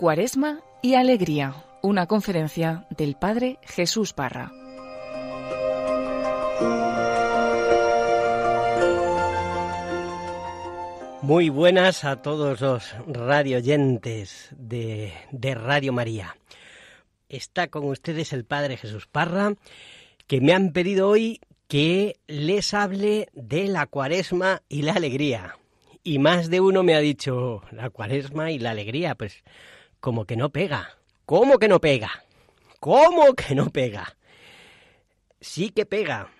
Cuaresma y Alegría, una conferencia del Padre Jesús Parra. Muy buenas a todos los radioyentes de, de Radio María. Está con ustedes el Padre Jesús Parra, que me han pedido hoy que les hable de la cuaresma y la alegría. Y más de uno me ha dicho, oh, la cuaresma y la alegría, pues como que no pega. ¿Cómo que no pega? ¿Cómo que no pega? Sí que pega.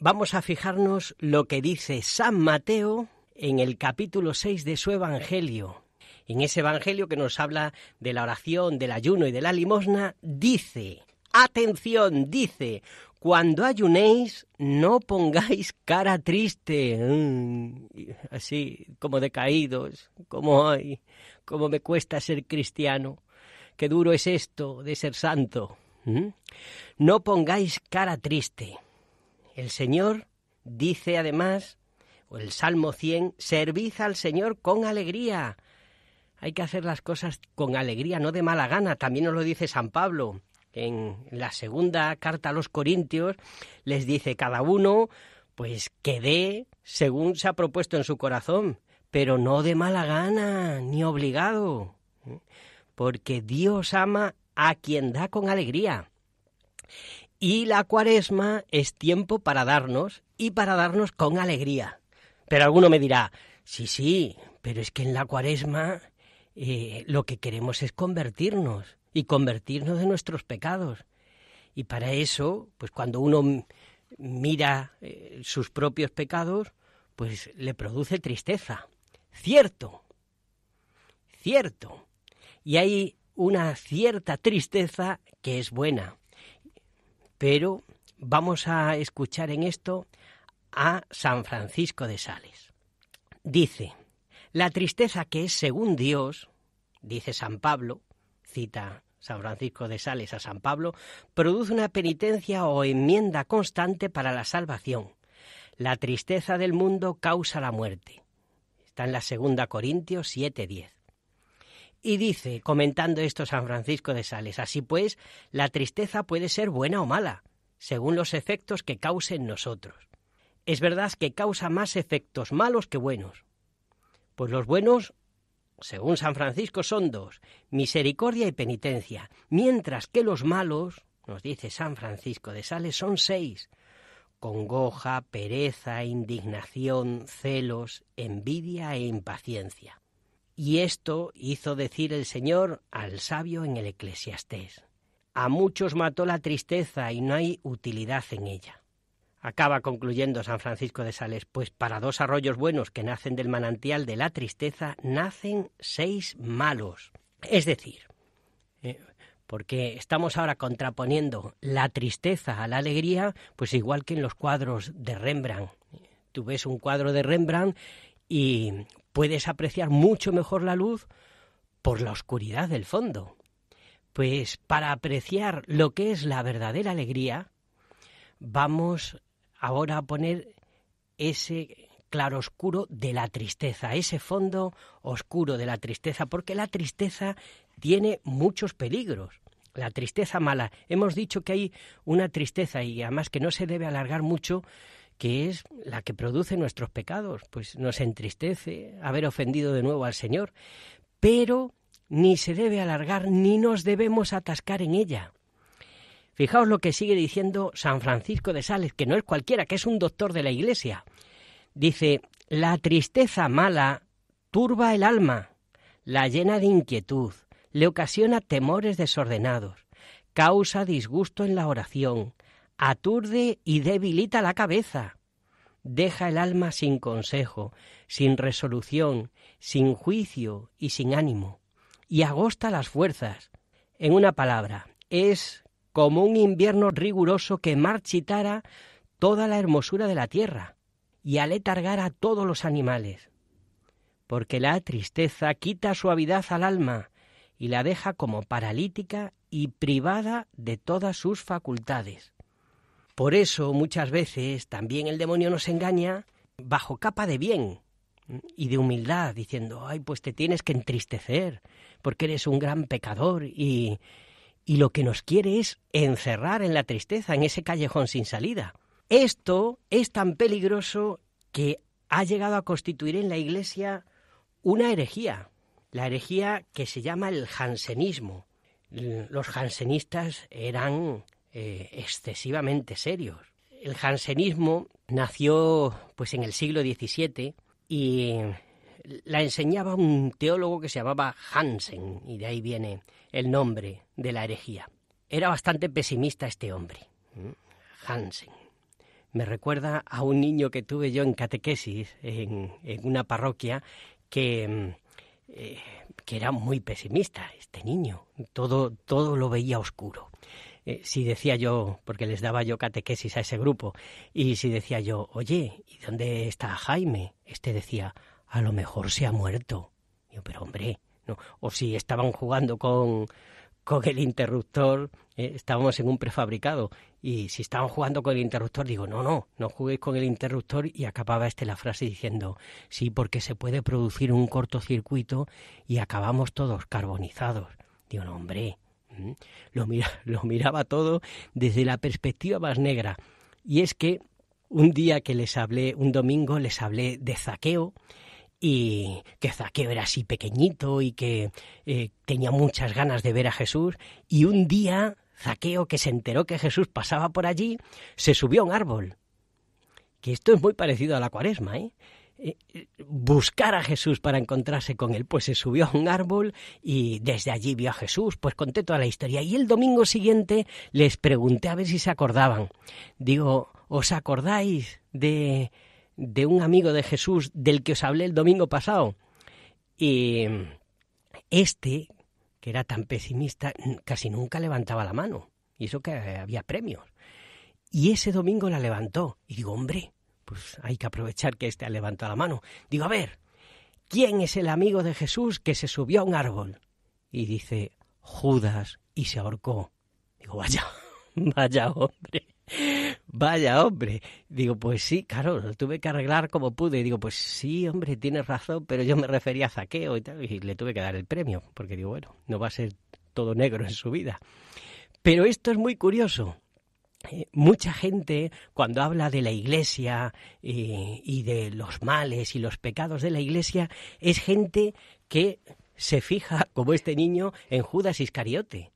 Vamos a fijarnos lo que dice San Mateo en el capítulo 6 de su Evangelio. En ese Evangelio que nos habla de la oración, del ayuno y de la limosna, dice, atención, dice, cuando ayunéis, no pongáis cara triste, mm, así como decaídos, como hay cómo me cuesta ser cristiano, qué duro es esto de ser santo. ¿Mm? No pongáis cara triste. El Señor dice además, o el Salmo 100, servid al Señor con alegría. Hay que hacer las cosas con alegría, no de mala gana. También nos lo dice San Pablo. En la segunda carta a los Corintios les dice cada uno, pues que dé según se ha propuesto en su corazón, pero no de mala gana ni obligado, ¿eh? porque Dios ama a quien da con alegría. Y la cuaresma es tiempo para darnos y para darnos con alegría. Pero alguno me dirá, sí, sí, pero es que en la cuaresma eh, lo que queremos es convertirnos y convertirnos de nuestros pecados. Y para eso, pues cuando uno mira eh, sus propios pecados, pues le produce tristeza. Cierto, cierto. Y hay una cierta tristeza que es buena. Pero vamos a escuchar en esto a San Francisco de Sales. Dice, la tristeza que es según Dios, dice San Pablo, cita San Francisco de Sales a San Pablo, produce una penitencia o enmienda constante para la salvación. La tristeza del mundo causa la muerte. Está en la segunda Corintios 7:10. Y dice, comentando esto San Francisco de Sales, así pues, la tristeza puede ser buena o mala, según los efectos que causen en nosotros. Es verdad que causa más efectos malos que buenos. Pues los buenos, según San Francisco, son dos, misericordia y penitencia, mientras que los malos, nos dice San Francisco de Sales, son seis, congoja, pereza, indignación, celos, envidia e impaciencia. Y esto hizo decir el Señor al sabio en el eclesiastés. A muchos mató la tristeza y no hay utilidad en ella. Acaba concluyendo San Francisco de Sales, pues para dos arroyos buenos que nacen del manantial de la tristeza, nacen seis malos. Es decir, eh, porque estamos ahora contraponiendo la tristeza a la alegría, pues igual que en los cuadros de Rembrandt. Tú ves un cuadro de Rembrandt y puedes apreciar mucho mejor la luz por la oscuridad del fondo. Pues para apreciar lo que es la verdadera alegría, vamos ahora a poner ese claroscuro de la tristeza, ese fondo oscuro de la tristeza, porque la tristeza tiene muchos peligros. La tristeza mala. Hemos dicho que hay una tristeza y además que no se debe alargar mucho que es la que produce nuestros pecados, pues nos entristece haber ofendido de nuevo al Señor, pero ni se debe alargar ni nos debemos atascar en ella. Fijaos lo que sigue diciendo San Francisco de Sales, que no es cualquiera, que es un doctor de la Iglesia. Dice, la tristeza mala turba el alma, la llena de inquietud, le ocasiona temores desordenados, causa disgusto en la oración, aturde y debilita la cabeza. Deja el alma sin consejo, sin resolución, sin juicio y sin ánimo, y agosta las fuerzas. En una palabra, es como un invierno riguroso que marchitara toda la hermosura de la tierra y aletargara a todos los animales. Porque la tristeza quita suavidad al alma, y la deja como paralítica y privada de todas sus facultades. Por eso muchas veces también el demonio nos engaña bajo capa de bien y de humildad, diciendo, ay, pues te tienes que entristecer, porque eres un gran pecador y, y lo que nos quiere es encerrar en la tristeza, en ese callejón sin salida. Esto es tan peligroso que ha llegado a constituir en la Iglesia una herejía, la herejía que se llama el jansenismo. Los jansenistas eran eh, excesivamente serios. El jansenismo nació pues en el siglo XVII y la enseñaba un teólogo que se llamaba Hansen, y de ahí viene el nombre de la herejía. Era bastante pesimista este hombre, Hansen. Me recuerda a un niño que tuve yo en catequesis, en, en una parroquia, que mm, eh, que era muy pesimista, este niño, todo, todo lo veía oscuro. Eh, si decía yo, porque les daba yo catequesis a ese grupo, y si decía yo, oye, ¿y dónde está Jaime? Este decía, a lo mejor se ha muerto. Yo, pero hombre, no. O si estaban jugando con, con el interruptor, eh, estábamos en un prefabricado y si estaban jugando con el interruptor, digo, no, no, no juguéis con el interruptor y acababa este la frase diciendo, sí, porque se puede producir un cortocircuito y acabamos todos carbonizados. Digo, no, hombre, mm". lo, miraba todo desde la perspectiva más negra. Y es que un día que les hablé, un domingo les hablé de Zaqueo, y que Zaqueo era así pequeñito y que eh, tenía muchas ganas de ver a Jesús. Y un día Zaqueo, que se enteró que Jesús pasaba por allí, se subió a un árbol. Que esto es muy parecido a la cuaresma, ¿eh? ¿eh? buscar a Jesús para encontrarse con él, pues se subió a un árbol y desde allí vio a Jesús, pues conté toda la historia. Y el domingo siguiente les pregunté a ver si se acordaban. Digo, ¿os acordáis de, de un amigo de Jesús del que os hablé el domingo pasado? Y este, era tan pesimista, casi nunca levantaba la mano. Y eso que eh, había premios. Y ese domingo la levantó. Y digo, hombre, pues hay que aprovechar que este ha levantado la mano. Digo, a ver, ¿quién es el amigo de Jesús que se subió a un árbol? Y dice, Judas, y se ahorcó. Digo, vaya, vaya hombre. Vaya, hombre. Digo, pues sí, claro, lo tuve que arreglar como pude. Digo, pues sí, hombre, tienes razón, pero yo me refería a zaqueo y tal. Y le tuve que dar el premio, porque digo, bueno, no va a ser todo negro en su vida. Pero esto es muy curioso. Eh, mucha gente, cuando habla de la iglesia eh, y de los males y los pecados de la iglesia, es gente que se fija, como este niño, en Judas Iscariote.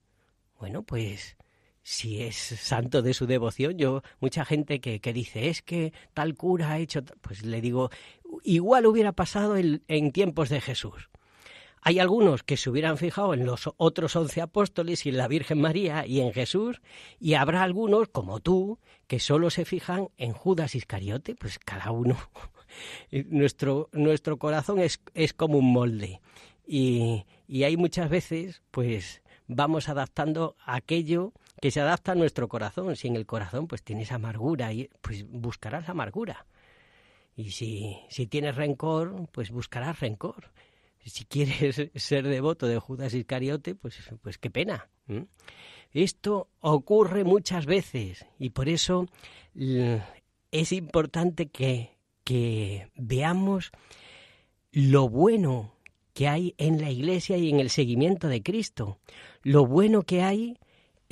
Bueno, pues si es santo de su devoción. Yo, mucha gente que, que, dice, es que tal cura ha hecho, pues le digo, igual hubiera pasado en, en tiempos de Jesús. Hay algunos que se hubieran fijado en los otros once apóstoles y en la Virgen María y en Jesús, y habrá algunos, como tú, que solo se fijan en Judas Iscariote, pues cada uno. nuestro, nuestro corazón es, es como un molde. Y, y hay muchas veces, pues, vamos adaptando aquello que se adapta a nuestro corazón. Si en el corazón pues tienes amargura, pues buscarás amargura. Y si, si tienes rencor, pues buscarás rencor. Si quieres ser devoto de Judas Iscariote, pues, pues qué pena. Esto ocurre muchas veces y por eso es importante que, que veamos lo bueno que hay en la Iglesia y en el seguimiento de Cristo, lo bueno que hay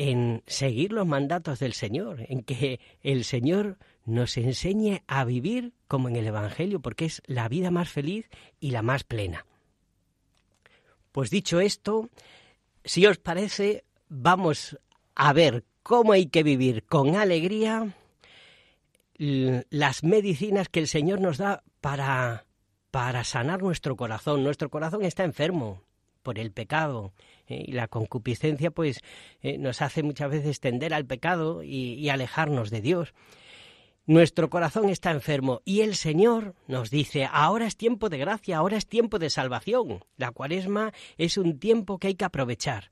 en seguir los mandatos del Señor, en que el Señor nos enseñe a vivir como en el Evangelio, porque es la vida más feliz y la más plena. Pues dicho esto, si os parece, vamos a ver cómo hay que vivir con alegría las medicinas que el Señor nos da para, para sanar nuestro corazón. Nuestro corazón está enfermo, por el pecado. ¿eh? y la concupiscencia, pues, eh, nos hace muchas veces tender al pecado y alejarnos de Dios. Nuestro corazón está enfermo y el Señor nos dice, ahora es tiempo de gracia, ahora es tiempo de salvación. La cuaresma es un tiempo que hay que aprovechar.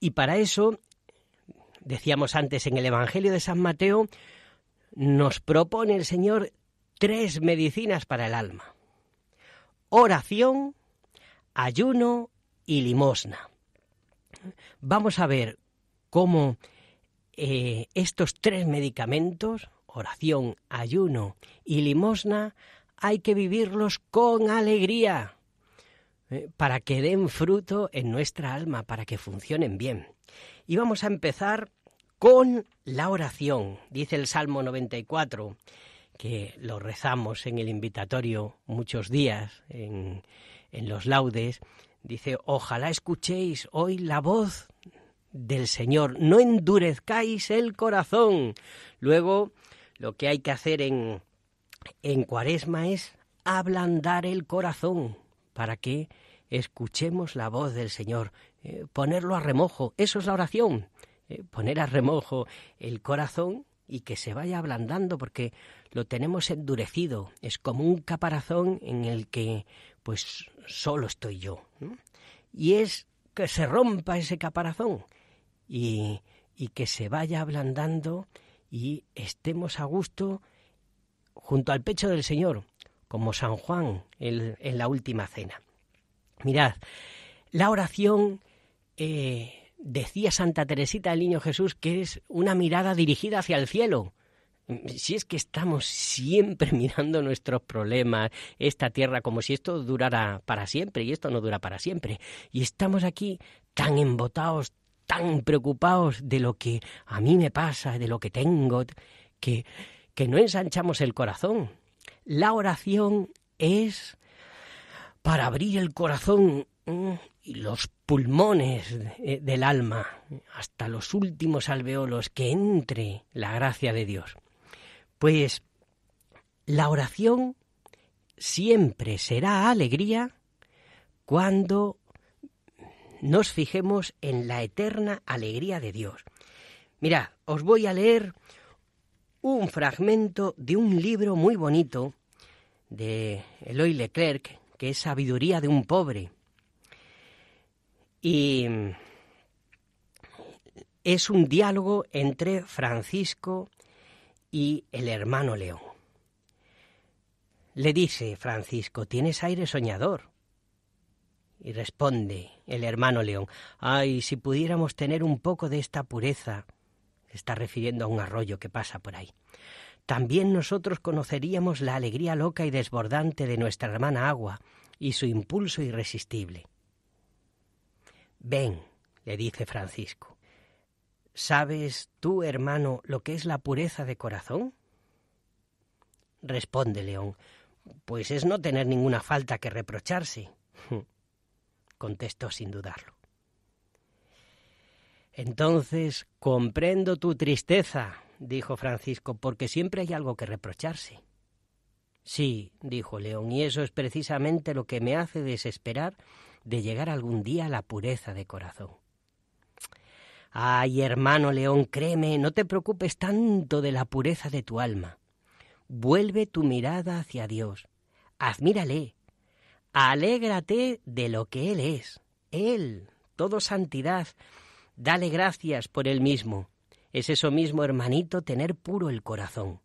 Y para eso, decíamos antes en el Evangelio de San Mateo, nos propone el Señor tres medicinas para el alma. Oración, ayuno y limosna. Vamos a ver cómo eh, estos tres medicamentos, oración, ayuno y limosna, hay que vivirlos con alegría eh, para que den fruto en nuestra alma, para que funcionen bien. Y vamos a empezar con la oración. Dice el Salmo 94, que lo rezamos en el invitatorio muchos días, en, en los laudes, dice, ojalá escuchéis hoy la voz del Señor, no endurezcáis el corazón. Luego, lo que hay que hacer en, en cuaresma es ablandar el corazón para que escuchemos la voz del Señor, eh, ponerlo a remojo, eso es la oración, eh, poner a remojo el corazón y que se vaya ablandando porque lo tenemos endurecido, es como un caparazón en el que pues solo estoy yo. Y es que se rompa ese caparazón y, que se vaya ablandando y estemos a gusto junto al pecho del Señor, como San Juan en, la última cena. Mirad, la oración, eh, decía Santa Teresita del Niño Jesús, que es una mirada dirigida hacia el cielo. Mm, mm. si es que estamos siempre mirando nuestros problemas, esta tierra, como si esto durara para siempre, y esto no dura para siempre, y estamos aquí tan embotados, tan preocupados de lo que a mí me pasa, de lo que tengo, que, no ensanchamos el corazón. La oración es para abrir el corazón mm, y los pulmones eh, del alma hasta los últimos alveolos, que entre la gracia de Dios. Pues la oración siempre será alegría cuando nos fijemos en la eterna alegría de Dios. Mira, os voy a leer un fragmento de un libro muy bonito de Eloy Leclerc, que es Sabiduría de un pobre. Y es un diálogo entre Francisco y el hermano León. Le dice Francisco, tienes aire soñador. Y responde el hermano León, ay, si pudiéramos tener un poco de esta pureza. Está refiriendo a un arroyo que pasa por ahí. También nosotros conoceríamos la alegría loca y desbordante de nuestra hermana agua y su impulso irresistible. Ven, le dice Francisco. ¿Sabes tú, hermano, lo que es la pureza de corazón? Responde León, pues es no tener ninguna falta que reprocharse. Contestó sin dudarlo. Entonces, comprendo tu tristeza, dijo Francisco, porque siempre hay algo que reprocharse. Sí, dijo León, y eso es precisamente lo que me hace desesperar de llegar algún día a la pureza de corazón. Ay, hermano león, créeme, no te preocupes tanto de la pureza de tu alma. Vuelve tu mirada hacia Dios. Admírale. Alégrate de lo que Él es. Él, todo santidad. Dale gracias por Él mismo. Es eso mismo, hermanito, tener puro el corazón.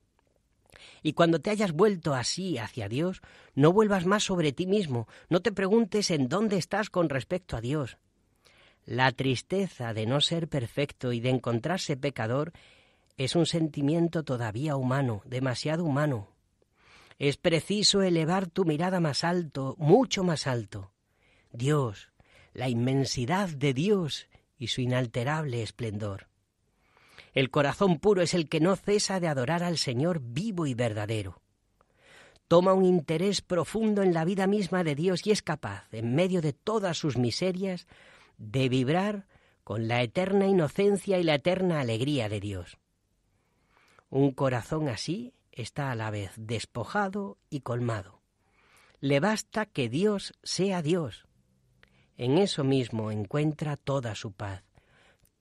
Y cuando te hayas vuelto así hacia Dios, no vuelvas más sobre ti mismo, no te preguntes en dónde estás con respecto a Dios. La tristeza de no ser perfecto y de encontrarse pecador es un sentimiento todavía humano, demasiado humano. Es preciso elevar tu mirada más alto, mucho más alto. Dios, la inmensidad de Dios y su inalterable esplendor. El corazón puro es el que no cesa de adorar al Señor vivo y verdadero. Toma un interés profundo en la vida misma de Dios y es capaz, en medio de todas sus miserias, de vibrar con la eterna inocencia y la eterna alegría de Dios. Un corazón así está a la vez despojado y colmado. Le basta que Dios sea Dios. En eso mismo encuentra toda su paz,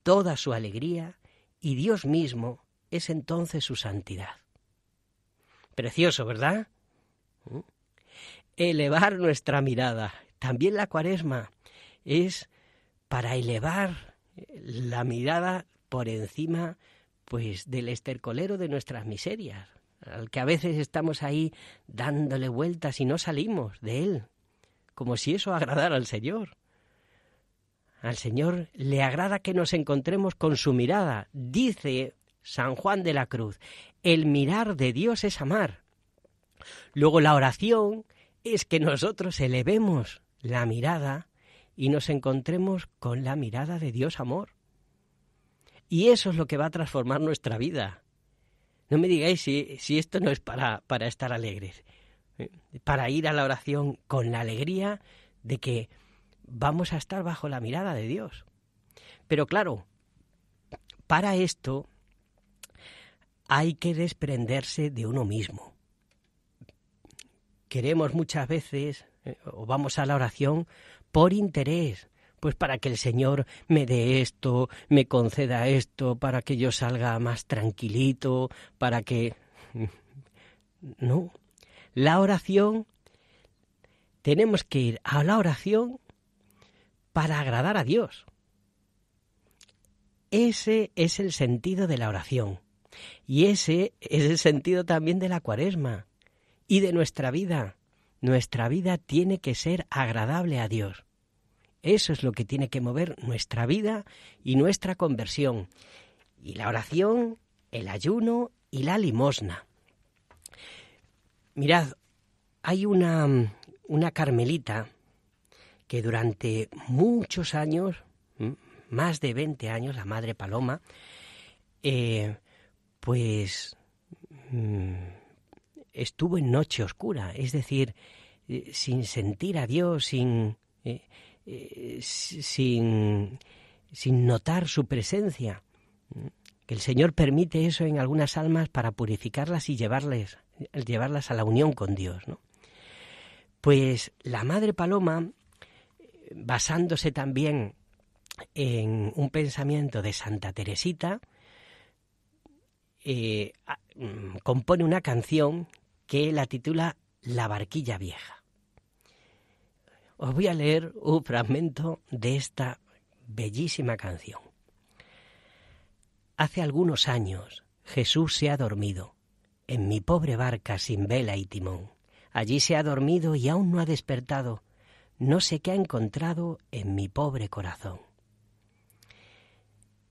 toda su alegría, y Dios mismo es entonces su santidad. Precioso, ¿verdad? ¿Mm? Elevar nuestra mirada, también la cuaresma, es para elevar la mirada por encima pues del estercolero de nuestras miserias, al que a veces estamos ahí dándole vueltas y no salimos de él, como si eso agradara al Señor. Al Señor le agrada que nos encontremos con su mirada. Dice San Juan de la Cruz, el mirar de Dios es amar. Luego la oración es que nosotros elevemos la mirada y nos encontremos con la mirada de Dios amor. Y eso es lo que va a transformar nuestra vida. No me digáis si, si esto no es para, para estar alegres, eh, para ir a la oración con la alegría de que vamos a estar bajo la mirada de Dios. Pero claro, para esto hay que desprenderse de uno mismo. Queremos muchas veces, eh, o vamos a la oración, por interés. Pues para que el Señor me dé esto, me conceda esto, para que yo salga más tranquilito, para que... No. La oración, tenemos que ir a la oración para agradar a Dios. Ese es el sentido de la oración. Y ese es el sentido también de la cuaresma y de nuestra vida. Nuestra vida tiene que ser agradable a Dios. Eso es lo que tiene que mover nuestra vida y nuestra conversión. Y la oración, el ayuno y la limosna. Mirad, hay una, una carmelita que durante muchos años, más de 20 años, la madre Paloma, eh, pues estuvo en noche oscura, es decir, eh, sin sentir a Dios, eh, eh, sin, sin, notar su presencia. Que el Señor permite eso en algunas almas para purificarlas y llevarles, llevarlas a la unión con Dios. ¿no? Pues la Madre Paloma, basándose también en un pensamiento de Santa Teresita, mm, compone una canción que la titula La barquilla vieja. Os voy a leer un fragmento de esta bellísima canción. Hace algunos años Jesús se ha dormido en mi pobre barca sin vela y timón. Allí se ha dormido y aún no ha despertado. No sé qué ha encontrado en mi pobre corazón.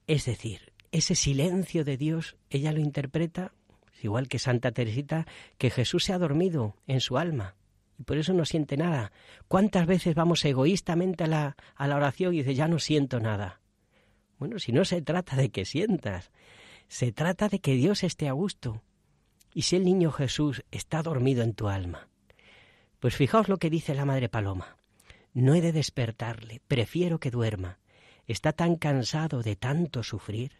Es decir, ese silencio de Dios, ella lo interpreta igual que Santa Teresita, que Jesús se ha dormido en su alma y por eso no siente nada. ¿Cuántas veces vamos egoístamente a la, a la oración y dice ya no siento nada? Bueno, si no se trata de que sientas, se trata de que Dios esté a gusto. Y si el niño Jesús está dormido en tu alma, pues fijaos lo que dice la Madre Paloma. No he de despertarle, prefiero que duerma. Está tan cansado de tanto sufrir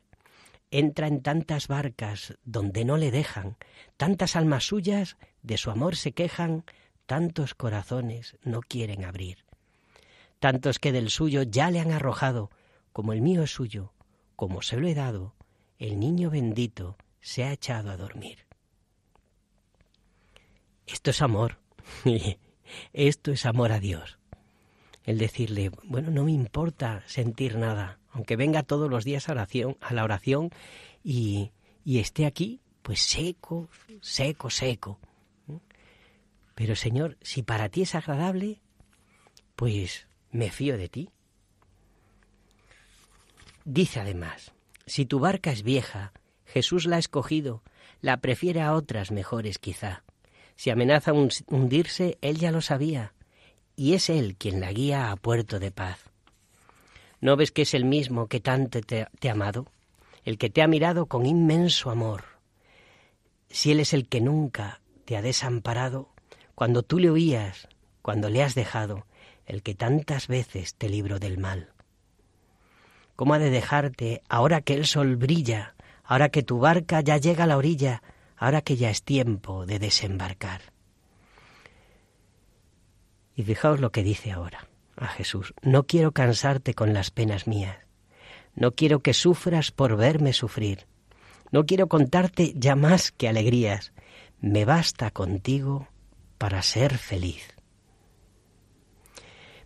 entra en tantas barcas donde no le dejan, tantas almas suyas de su amor se quejan, tantos corazones no quieren abrir. Tantos que del suyo ya le han arrojado, como el mío es suyo, como se lo he dado, el niño bendito se ha echado a dormir. Esto es amor, esto es amor a Dios. El decirle, bueno, no me importa sentir nada, aunque venga todos los días a, la oración y, y esté aquí, pues seco, seco, seco. Pero Señor, si para ti es agradable, pues me fío de ti. Dice además, si tu barca es vieja, Jesús la ha escogido, la prefiere a otras mejores quizá. Si amenaza hundirse, él ya lo sabía, y es él quien la guía a puerto de paz. ¿No ves que es el mismo que tanto te, ha amado? El que te ha mirado con inmenso amor. Si Él es el que nunca te ha desamparado, cuando tú le oías, cuando le has dejado, el que tantas veces te libró del mal. ¿Cómo ha de dejarte ahora que el sol brilla, ahora que tu barca ya llega a la orilla, ahora que ya es tiempo de desembarcar? Y fijaos lo que dice ahora a Jesús, no quiero cansarte con las penas mías, no quiero que sufras por verme sufrir, no quiero contarte ya más que alegrías, me basta contigo para ser feliz.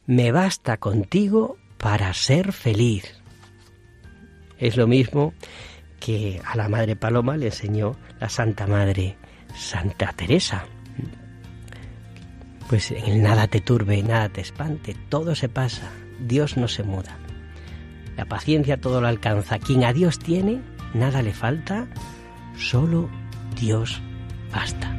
Me basta contigo para ser feliz. Es lo mismo que a la Madre Paloma le enseñó la Santa Madre, Santa Teresa. Pues en el nada te turbe, nada te espante, todo se pasa, Dios no se muda. La paciencia todo lo alcanza, quien a Dios tiene, nada le falta, solo Dios basta.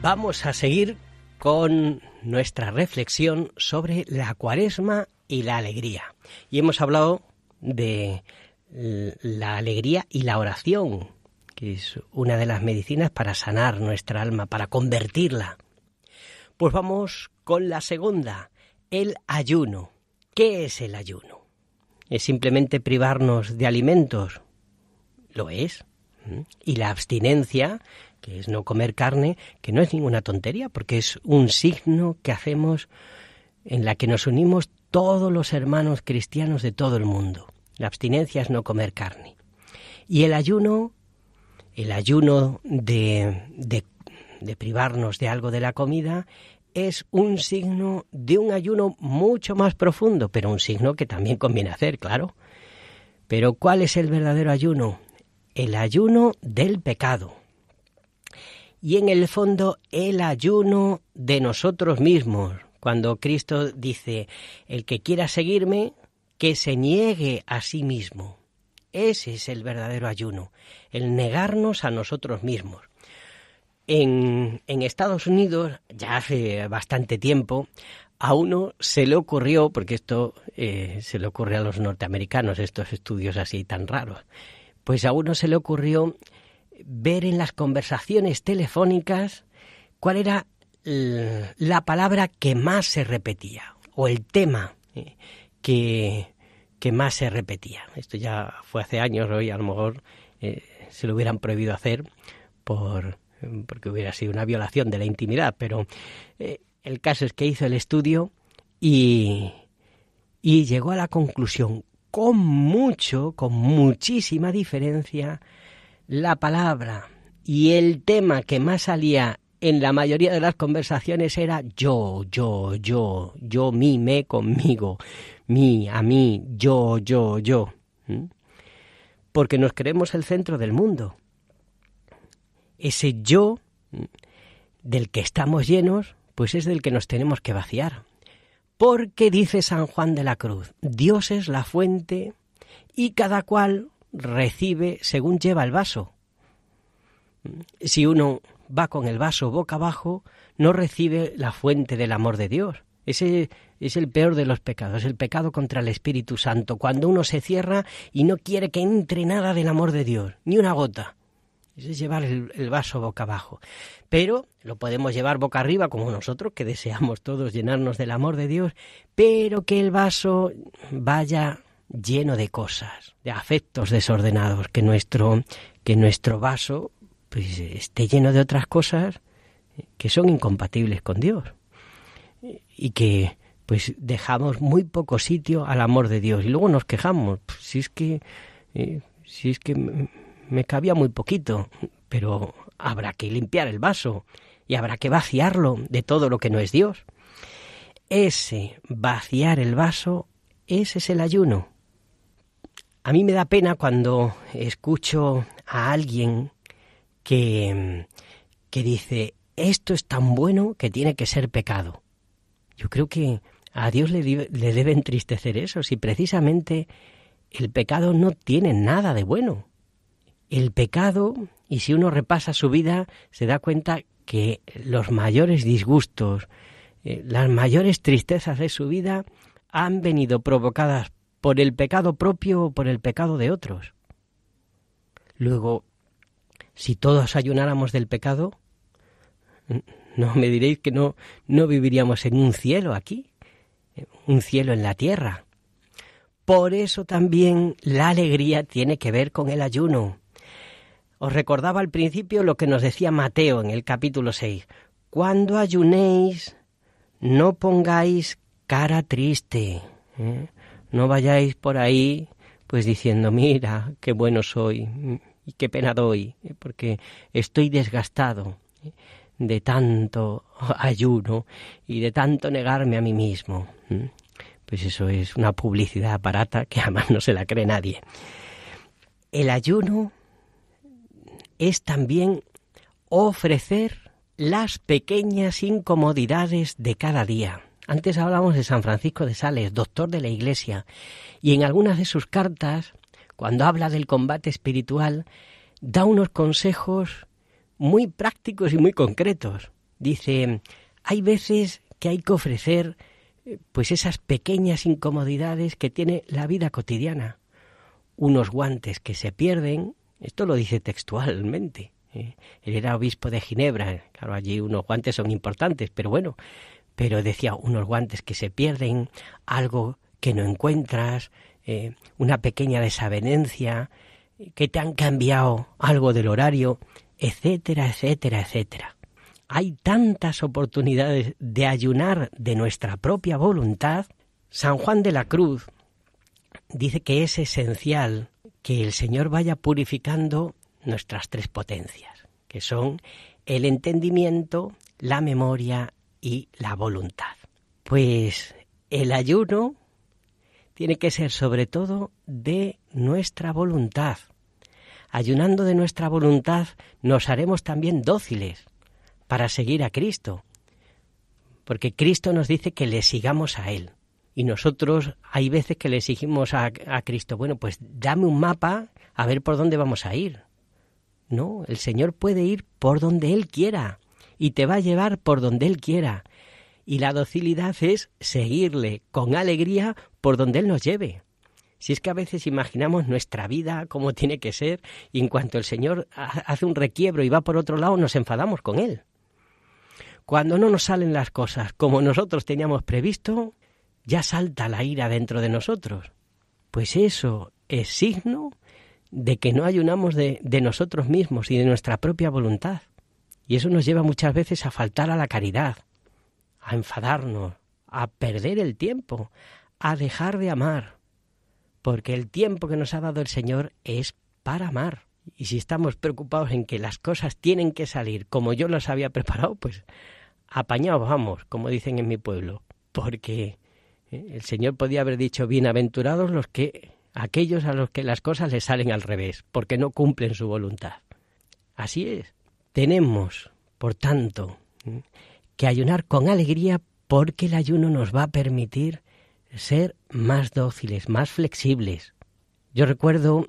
Vamos a seguir con nuestra reflexión sobre la cuaresma y la alegría. Y hemos hablado de la alegría y la oración, que es una de las medicinas para sanar nuestra alma, para convertirla. Pues vamos con la segunda, el ayuno. ¿Qué es el ayuno? ¿Es simplemente privarnos de alimentos? Lo es. ¿Mm? Y la abstinencia que es no comer carne, que no es ninguna tontería, porque es un signo que hacemos en la que nos unimos todos los hermanos cristianos de todo el mundo. La abstinencia es no comer carne. Y el ayuno, el ayuno de, de, de privarnos de algo de la comida, es un signo de un ayuno mucho más profundo, pero un signo que también conviene hacer, claro. Pero ¿cuál es el verdadero ayuno? El ayuno del pecado y en el fondo el ayuno de nosotros mismos. Cuando Cristo dice, el que quiera seguirme, que se niegue a sí mismo. Ese es el verdadero ayuno, el negarnos a nosotros mismos. En, Estados Unidos, ya hace bastante tiempo, a uno se le ocurrió, porque esto eh, se le ocurre a los norteamericanos, estos estudios así tan raros, pues a uno se le ocurrió ver en las conversaciones telefónicas cuál era la palabra que más se repetía o el tema eh, que, más se repetía. Esto ya fue hace años, hoy a lo mejor eh, se lo hubieran prohibido hacer por, porque hubiera sido una violación de la intimidad, pero eh, el caso es que hizo el estudio y llegó a la conclusión, con mucho, con muchísima diferencia, la palabra y el tema que más salía en la mayoría de las conversaciones era yo, yo, yo, yo, mí, me, conmigo, mí, a mí, yo, yo, yo. Porque nos creemos el centro del mundo. Ese yo del que estamos llenos, pues es del que nos tenemos que vaciar. Porque dice San Juan de la Cruz, Dios es la fuente y cada cual recibe según lleva el vaso. Si uno va con el vaso boca abajo, no recibe la fuente del amor de Dios. Ese es el peor de los pecados, el pecado contra el Espíritu Santo, cuando uno se cierra y no quiere que entre nada del amor de Dios, ni una gota. es llevar el vaso boca abajo. Pero lo podemos llevar boca arriba, como nosotros, que deseamos todos llenarnos del amor de Dios, pero que el vaso vaya lleno de cosas, de afectos desordenados, que nuestro, que nuestro vaso pues, esté lleno de otras cosas que son incompatibles con Dios y que pues dejamos muy poco sitio al amor de Dios y luego nos quejamos pues, si es que eh, si es que me cabía muy poquito pero habrá que limpiar el vaso y habrá que vaciarlo de todo lo que no es Dios ese vaciar el vaso ese es el ayuno a mí me da pena cuando escucho a alguien que, que dice, esto es tan bueno que tiene que ser pecado. Yo creo que a Dios le, debe entristecer eso, si precisamente el pecado no tiene nada de bueno. El pecado, y si uno repasa su vida, se da cuenta que los mayores disgustos, eh, las mayores tristezas de su vida han venido provocadas por el pecado propio o por el pecado de otros. Luego, si todos ayunáramos del pecado, no me diréis que no, no viviríamos en un cielo aquí, un cielo en la tierra. Por eso también la alegría tiene que ver con el ayuno. Os recordaba al principio lo que nos decía Mateo en el capítulo 6. Cuando ayunéis, no pongáis cara triste. ¿eh? No vayáis por ahí pues diciendo, mira, qué bueno soy y qué pena doy, porque estoy desgastado de tanto ayuno y de tanto negarme a mí mismo. ¿Mm? Pues eso es una publicidad barata que además no se la cree nadie. El ayuno es también ofrecer las pequeñas incomodidades de cada día. Antes hablábamos de San Francisco de Sales, doctor de la Iglesia, y en algunas de sus cartas, cuando habla del combate espiritual, da unos consejos muy prácticos y muy concretos. Dice, hay veces que hay que ofrecer pues esas pequeñas incomodidades que tiene la vida cotidiana. Unos guantes que se pierden, esto lo dice textualmente. ¿eh? Él era obispo de Ginebra, claro, allí unos guantes son importantes, pero bueno, pero decía unos guantes que se pierden, algo que no encuentras, eh, una pequeña desavenencia, que te han cambiado algo del horario, etcétera, etcétera, etcétera. Hay tantas oportunidades de ayunar de nuestra propia voluntad. San Juan de la Cruz dice que es esencial que el Señor vaya purificando nuestras tres potencias, que son el entendimiento, la memoria y la voluntad. Pues el ayuno tiene que ser sobre todo de nuestra voluntad. Ayunando de nuestra voluntad nos haremos también dóciles para seguir a Cristo, porque Cristo nos dice que le sigamos a Él. Y nosotros hay veces que le exigimos a, a Cristo, bueno, pues dame un mapa a ver por dónde vamos a ir. No, el Señor puede ir por donde Él quiera y te va a llevar por donde Él quiera. Y la docilidad es seguirle con alegría por donde Él nos lleve. Si es que a veces imaginamos nuestra vida como tiene que ser y en cuanto el Señor hace un requiebro y va por otro lado nos enfadamos con Él. Cuando no nos salen las cosas como nosotros teníamos previsto, ya salta la ira dentro de nosotros. Pues eso es signo de que no ayunamos de, de nosotros mismos y de nuestra propia voluntad. Y eso nos lleva muchas veces a faltar a la caridad, a enfadarnos, a perder el tiempo, a dejar de amar. Porque el tiempo que nos ha dado el Señor es para amar. Y si estamos preocupados en que las cosas tienen que salir como yo las había preparado, pues apañados vamos, como dicen en mi pueblo. Porque eh, el Señor podía haber dicho, bienaventurados los que aquellos a los que las cosas le salen al revés, porque no cumplen su voluntad. Así es. Tenemos, por tanto, que ayunar con alegría porque el ayuno nos va a permitir ser más dóciles, más flexibles. Yo recuerdo,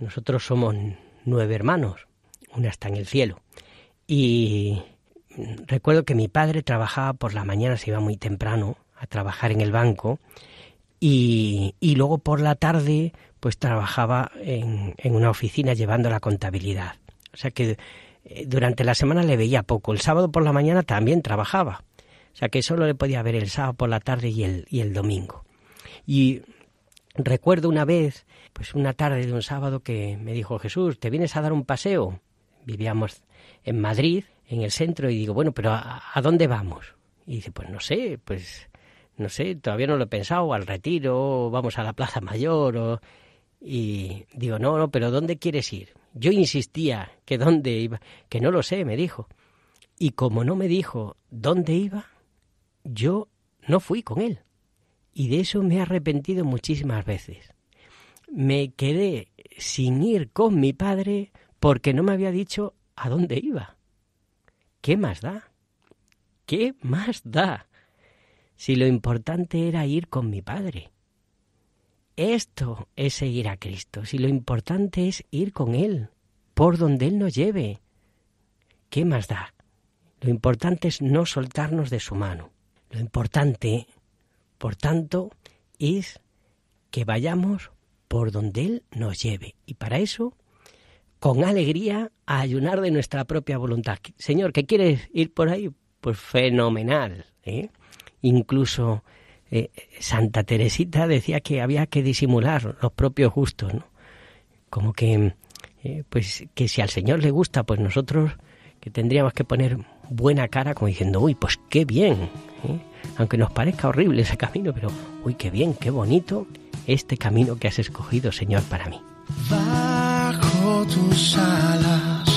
nosotros somos nueve hermanos, una está en el cielo, y recuerdo que mi padre trabajaba por la mañana, se iba muy temprano a trabajar en el banco, y, luego por la tarde pues trabajaba en, en una oficina llevando la contabilidad. O sea que eh, durante la semana le veía poco. El sábado por la mañana también trabajaba. O sea que solo le podía ver el sábado por la tarde y el, y el domingo. Y recuerdo una vez, pues una tarde de un sábado que me dijo Jesús, ¿te vienes a dar un paseo? Vivíamos en Madrid, en el centro, y digo, bueno, pero ¿a, dónde vamos? Y dice, pues no sé, pues no sé, todavía no lo he pensado, al retiro, vamos a la Plaza Mayor, o... y digo, no, no, pero ¿dónde quieres ir? Yo insistía que dónde iba, que no lo sé, me dijo. Y como no me dijo dónde iba, yo no fui con él. Y de eso me he arrepentido muchísimas veces. Me quedé sin ir con mi padre porque no me había dicho a dónde iba. ¿Qué más da? ¿Qué más da? Si lo importante era ir con mi padre. Esto es seguir a Cristo. Si lo importante es ir con Él, por donde Él nos lleve. ¿Qué más da? Lo importante es no soltarnos de su mano. Lo importante, por tanto, es que vayamos por donde Él nos lleve. Y para eso, con alegría, a ayunar de nuestra propia voluntad. Señor, ¿qué quieres ir por ahí? Pues fenomenal. ¿eh? Incluso eh, Santa Teresita decía que había que disimular los propios gustos, ¿no? Como que, eh, pues, que si al Señor le gusta, pues nosotros que tendríamos que poner buena cara como diciendo, uy, pues qué bien, ¿eh? aunque nos parezca horrible ese camino, pero uy, qué bien, qué bonito este camino que has escogido, Señor, para mí. Bajo tus alas,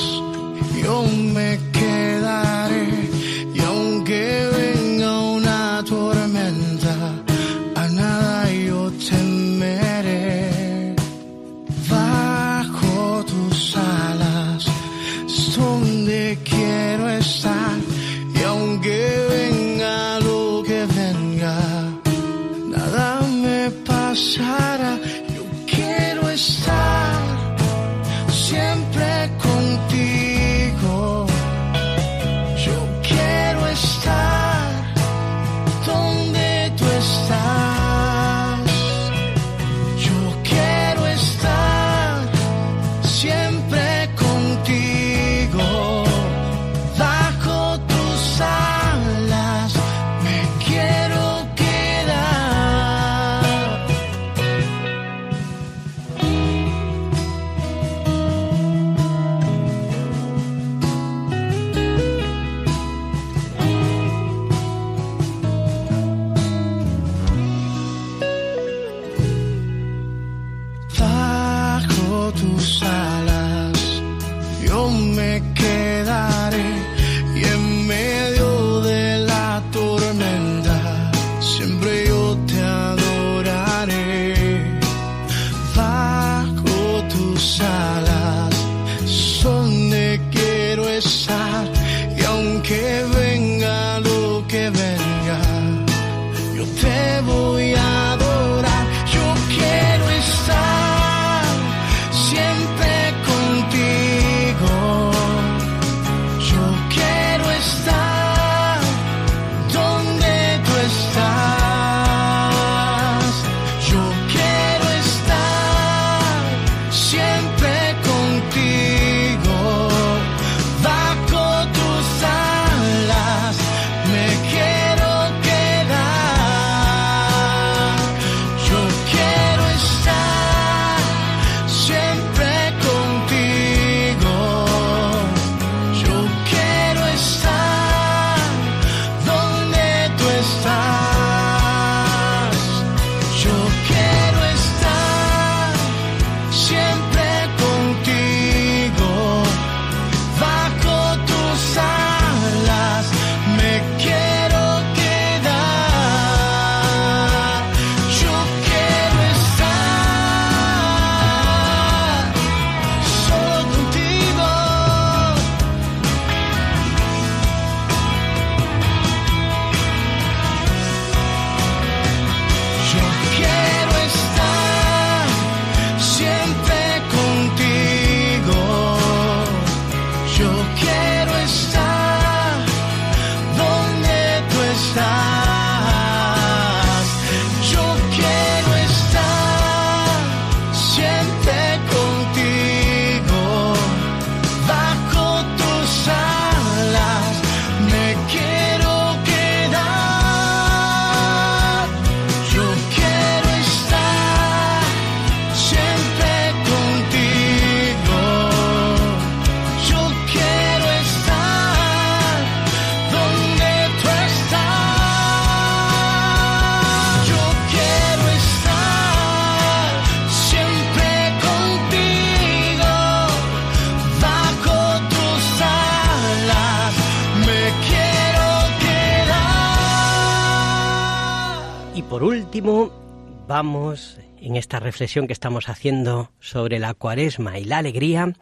en esta reflexión que estamos haciendo sobre la cuaresma y la alegría,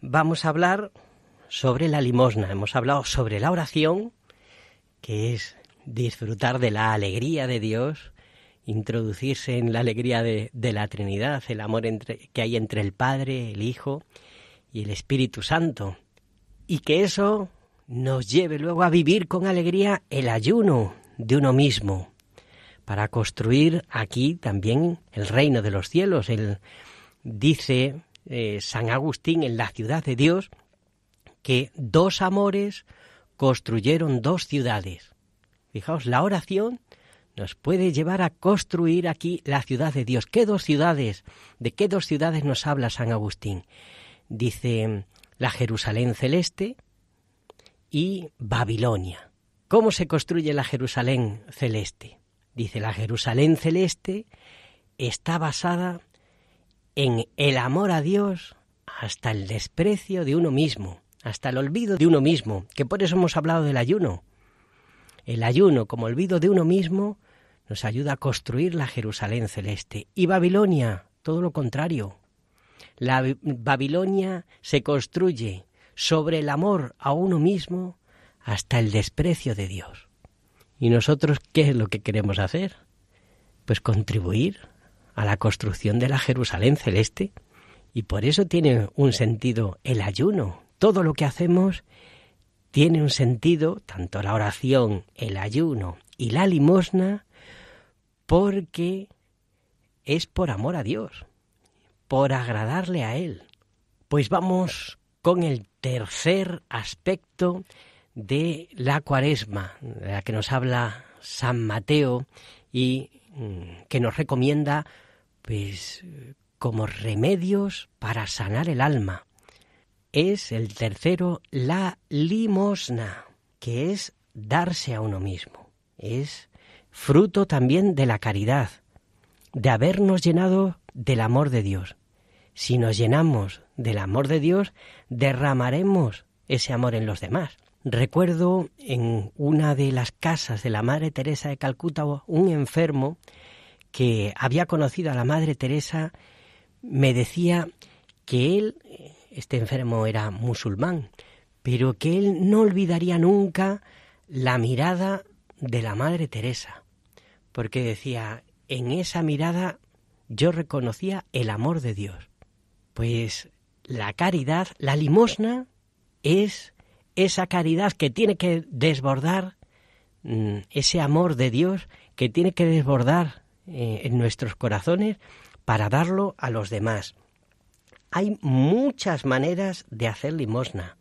vamos a hablar sobre la limosna. Hemos hablado sobre la oración, que es disfrutar de la alegría de Dios, introducirse en la alegría de, de la Trinidad, el amor entre, que hay entre el Padre, el Hijo y el Espíritu Santo. Y que eso nos lleve luego a vivir con alegría el ayuno de uno mismo, para construir aquí también el reino de los cielos. Él dice eh, San Agustín en la ciudad de Dios que dos amores construyeron dos ciudades. Fijaos, la oración nos puede llevar a construir aquí la ciudad de Dios. ¿Qué dos ciudades? ¿De qué dos ciudades nos habla San Agustín? Dice la Jerusalén celeste y Babilonia. ¿Cómo se construye la Jerusalén celeste? Dice, la Jerusalén celeste está basada en el amor a Dios hasta el desprecio de uno mismo, hasta el olvido de uno mismo, que por eso hemos hablado del ayuno. El ayuno como olvido de uno mismo nos ayuda a construir la Jerusalén celeste. Y Babilonia, todo lo contrario. La Babilonia se construye sobre el amor a uno mismo hasta el desprecio de Dios. ¿Y nosotros qué es lo que queremos hacer? Pues contribuir a la construcción de la Jerusalén celeste. Y por eso tiene un sentido el ayuno. Todo lo que hacemos tiene un sentido, tanto la oración, el ayuno y la limosna, porque es por amor a Dios, por agradarle a Él. Pues vamos con el tercer aspecto de la cuaresma, de la que nos habla San Mateo y mm, que nos recomienda pues como remedios para sanar el alma. Es el tercero la limosna, que es darse a uno mismo. Es fruto también de la caridad, de habernos llenado del amor de Dios. Si nos llenamos del amor de Dios, derramaremos ese amor en los demás. Recuerdo en una de las casas de la Madre Teresa de Calcuta un enfermo que había conocido a la Madre Teresa me decía que él, este enfermo era musulmán, pero que él no olvidaría nunca la mirada de la Madre Teresa, porque decía, en esa mirada yo reconocía el amor de Dios. Pues la caridad, la limosna, es esa caridad que tiene que desbordar, mm, ese amor de Dios que tiene que desbordar eh, en nuestros corazones para darlo a los demás. Hay muchas maneras de hacer limosna.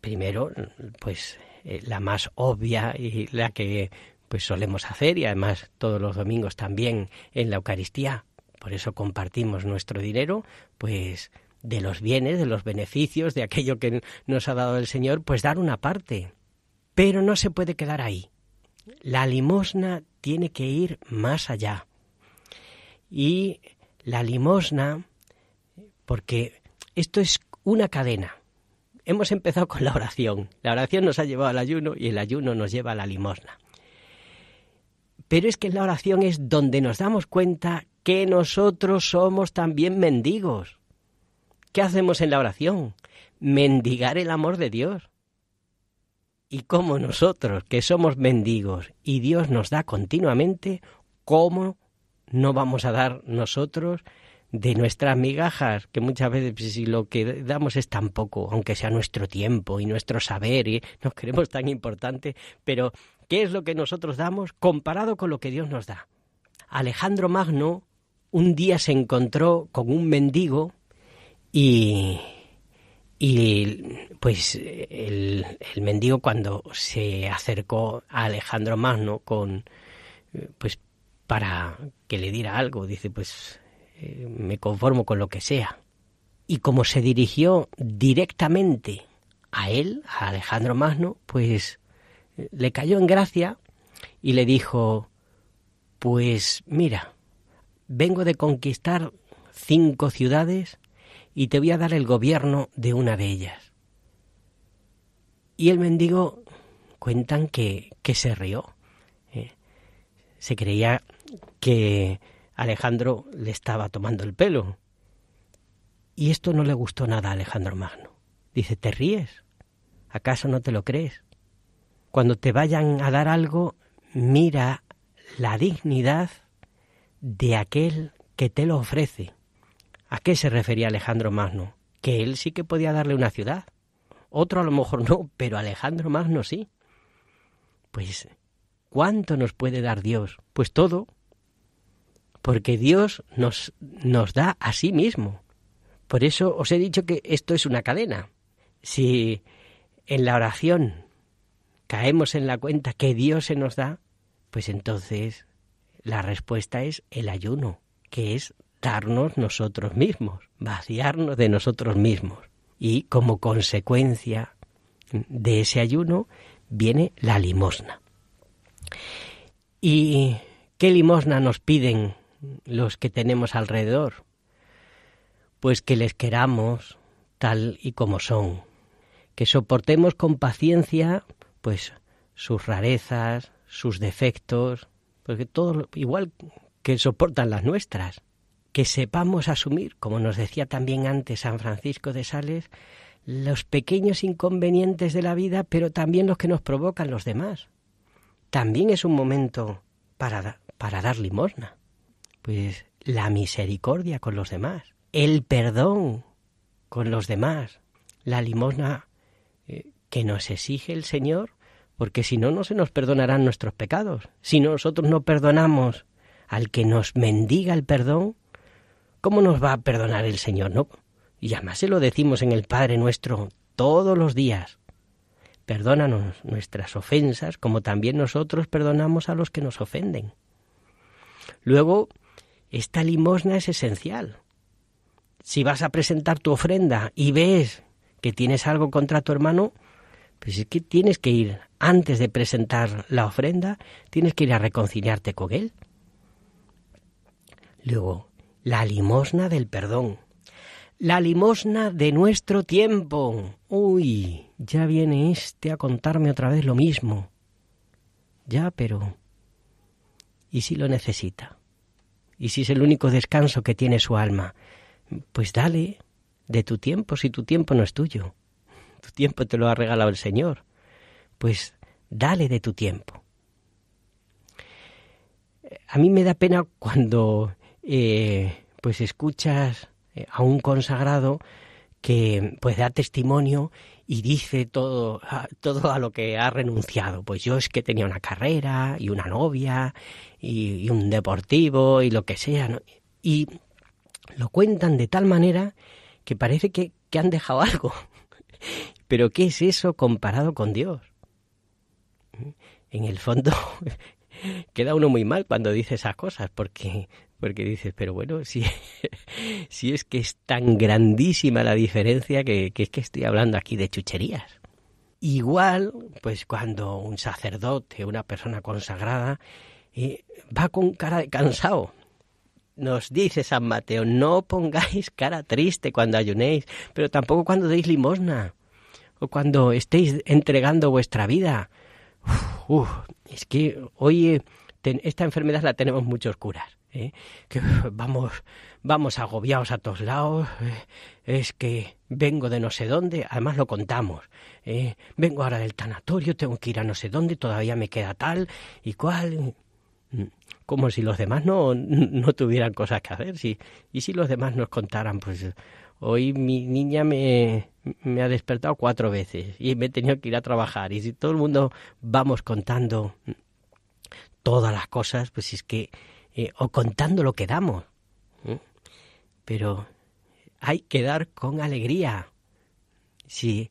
Primero, pues eh, la más obvia y la que pues solemos hacer y además todos los domingos también en la Eucaristía. Por eso compartimos nuestro dinero, pues de los bienes, de los beneficios, de aquello que nos ha dado el Señor, pues dar una parte. Pero no se puede quedar ahí. La limosna tiene que ir más allá. Y la limosna, porque esto es una cadena. Hemos empezado con la oración. La oración nos ha llevado al ayuno y el ayuno nos lleva a la limosna. Pero es que la oración es donde nos damos cuenta que nosotros somos también mendigos. ¿Qué hacemos en la oración? Mendigar el amor de Dios. Y como nosotros, que somos mendigos y Dios nos da continuamente, ¿cómo no vamos a dar nosotros de nuestras migajas? Que muchas veces pues, si lo que damos es tan poco, aunque sea nuestro tiempo y nuestro saber, y nos creemos tan importante, pero ¿qué es lo que nosotros damos comparado con lo que Dios nos da? Alejandro Magno un día se encontró con un mendigo y, y pues el, mendigo cuando se acercó a Alejandro Magno con pues para que le diera algo, dice pues eh, me conformo con lo que sea. Y como se dirigió directamente a él, a Alejandro Magno, pues le cayó en gracia y le dijo pues mira, vengo de conquistar cinco ciudades y te voy a dar el gobierno de una de ellas. Y el mendigo cuentan que, se rió. ¿eh? se creía que Alejandro le estaba tomando el pelo. Y esto no le gustó nada a Alejandro Magno. Dice, ¿te ríes? ¿Acaso no te lo crees? Cuando te vayan a dar algo, mira la dignidad de aquel que te lo ofrece ¿A qué se refería Alejandro Magno? Que él sí que podía darle una ciudad. Otro a lo mejor no, pero Alejandro Magno sí. Pues, ¿cuánto nos puede dar Dios? Pues todo. Porque Dios nos, nos da a sí mismo. Por eso os he dicho que esto es una cadena. Si en la oración caemos en la cuenta que Dios se nos da, pues entonces la respuesta es el ayuno, que es nosotros mismos, vaciarnos de nosotros mismos. Y como consecuencia de ese ayuno viene la limosna. ¿Y qué limosna nos piden los que tenemos alrededor? Pues que les queramos tal y como son, que soportemos con paciencia pues sus rarezas, sus defectos, porque todo igual que soportan las nuestras que sepamos asumir, como nos decía también antes San Francisco de Sales, los pequeños inconvenientes de la vida, pero también los que nos provocan los demás. También es un momento para, para dar limosna. Pues la misericordia con los demás, el perdón con los demás, la limosna eh, que nos exige el Señor, porque si no, no se nos perdonarán nuestros pecados. Si nosotros no perdonamos al que nos mendiga el perdón, ¿Cómo nos va a perdonar el Señor? No. Y además se lo decimos en el Padre nuestro todos los días. Perdónanos nuestras ofensas como también nosotros perdonamos a los que nos ofenden. Luego, esta limosna es esencial. Si vas a presentar tu ofrenda y ves que tienes algo contra tu hermano, pues es que tienes que ir, antes de presentar la ofrenda, tienes que ir a reconciliarte con él. Luego, la limosna del perdón, la limosna de nuestro tiempo. Uy, ya viene este a contarme otra vez lo mismo. Ya, pero... ¿Y si lo necesita? ¿Y si es el único descanso que tiene su alma? Pues dale de tu tiempo si tu tiempo no es tuyo. Tu tiempo te lo ha regalado el Señor. Pues dale de tu tiempo. A mí me da pena cuando eh, pues escuchas eh, a un consagrado que pues da testimonio y dice todo, todo a lo que ha renunciado. Pues yo es que tenía una carrera y una novia y, un deportivo y lo que sea. Y lo cuentan de tal manera que parece que, que han dejado algo. Pero ¿qué es eso comparado con Dios? En el fondo queda uno muy mal cuando dice esas cosas porque porque dices, pero bueno, si, si es que es tan grandísima la diferencia que, es que estoy hablando aquí de chucherías. Igual, pues cuando un sacerdote, una persona consagrada, eh, va con cara de cansado. Nos dice San Mateo, no pongáis cara triste cuando ayunéis, pero tampoco cuando deis limosna o cuando estéis entregando vuestra vida. es que hoy esta enfermedad la tenemos muchos curas. ¿eh? que vamos, vamos agobiados a todos lados, ¿eh? es que vengo de no sé dónde, además lo contamos, ¿eh? vengo ahora del tanatorio, tengo que ir a no sé dónde, todavía me queda tal y cual, mm, como si los demás no, no tuvieran cosas que hacer, si, y si los demás nos contaran, pues hoy mi niña me, me ha despertado cuatro veces y me he tenido que ir a trabajar, y si todo el mundo vamos contando todas las cosas, pues es que eh, o contando lo que damos. ¿eh? Pero hay que dar con alegría. Si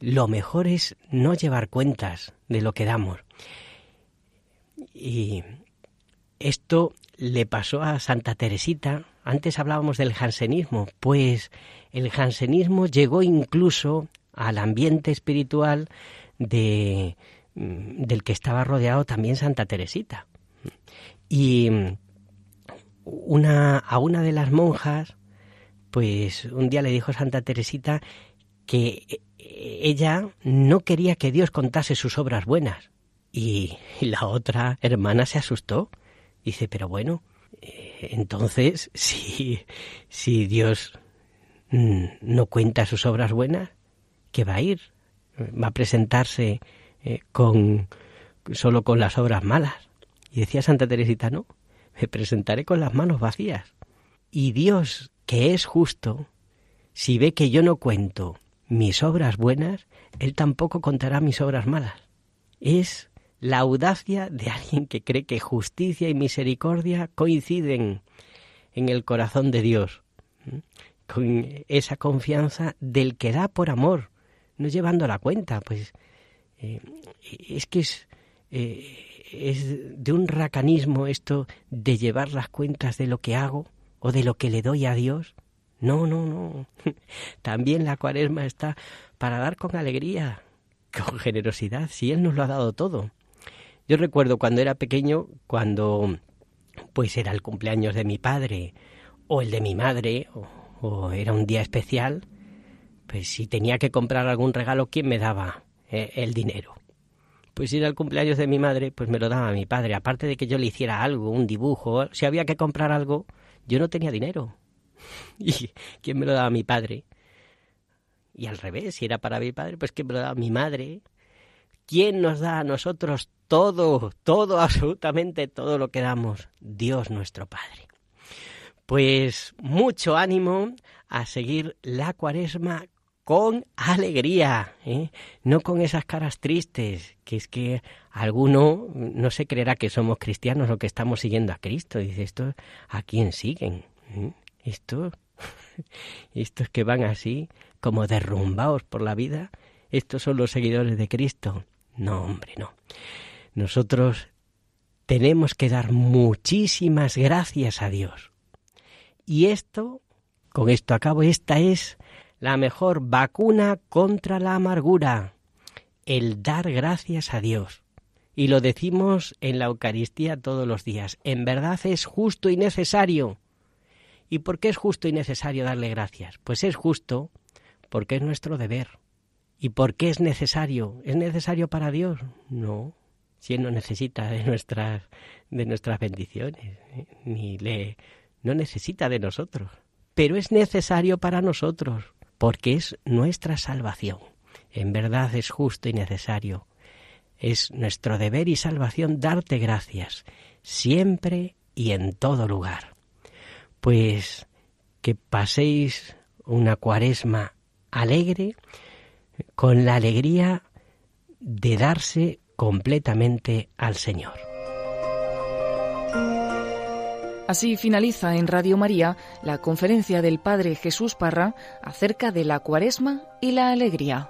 lo mejor es no llevar cuentas de lo que damos. Y esto le pasó a Santa Teresita. Antes hablábamos del jansenismo, pues el jansenismo llegó incluso al ambiente espiritual de, mm, del que estaba rodeado también Santa Teresita. Y mm, una, a una de las monjas, pues un día le dijo Santa Teresita que eh, ella no quería que Dios contase sus obras buenas. Y la otra hermana se asustó. Dice, pero bueno, eh, entonces, si, si Dios mm, no cuenta sus obras buenas, ¿qué va a ir? ¿Va a presentarse eh, con, solo con las obras malas? Y decía Santa Teresita, no, me presentaré con las manos vacías. Y Dios, que es justo, si ve que yo no cuento mis obras buenas, Él tampoco contará mis obras malas. Es la audacia de alguien que cree que justicia y misericordia coinciden en el corazón de Dios, con esa confianza del que da por amor, no llevando la cuenta, pues eh, es que es, eh, es de un racanismo esto de llevar las cuentas de lo que hago o de lo que le doy a Dios. No, no, no. También la cuaresma está para dar con alegría, con generosidad, si Él nos lo ha dado todo. Yo recuerdo cuando era pequeño, cuando pues era el cumpleaños de mi padre o el de mi madre o, era un día especial, pues si tenía que comprar algún regalo, ¿quién me daba eh, el dinero? pues ir al cumpleaños de mi madre, pues me lo daba mi padre. Aparte de que yo le hiciera algo, un dibujo, si había que comprar algo, yo no tenía dinero. ¿Y quién me lo daba mi padre? Y al revés, si era para mi padre, pues quién me lo daba mi madre. ¿Quién nos da a nosotros todo, todo, absolutamente todo lo que damos? Dios nuestro Padre. Pues mucho ánimo a seguir la cuaresma con alegría, ¿eh? no con esas caras tristes, que es que alguno no se creerá que somos cristianos o que estamos siguiendo a Cristo. Dice, esto, ¿a quién siguen? ¿Mm? Esto, estos que van así, como derrumbados por la vida, estos son los seguidores de Cristo. No, hombre, no. Nosotros tenemos que dar muchísimas gracias a Dios. Y esto, con esto acabo, esta es la mejor vacuna contra la amargura, el dar gracias a Dios. Y lo decimos en la Eucaristía todos los días. En verdad es justo y necesario. ¿Y por qué es justo y necesario darle gracias? Pues es justo porque es nuestro deber. ¿Y por qué es necesario? ¿Es necesario para Dios? No, si Él no necesita de nuestras, de nuestras bendiciones, ¿eh? ni le, no necesita de nosotros, pero es necesario para nosotros porque es nuestra salvación. En verdad es justo y necesario. Es nuestro deber y salvación darte gracias, siempre y en todo lugar. Pues que paséis una cuaresma alegre, con la alegría de darse completamente al Señor. Así finaliza en Radio María la conferencia del Padre Jesús Parra acerca de la cuaresma y la alegría.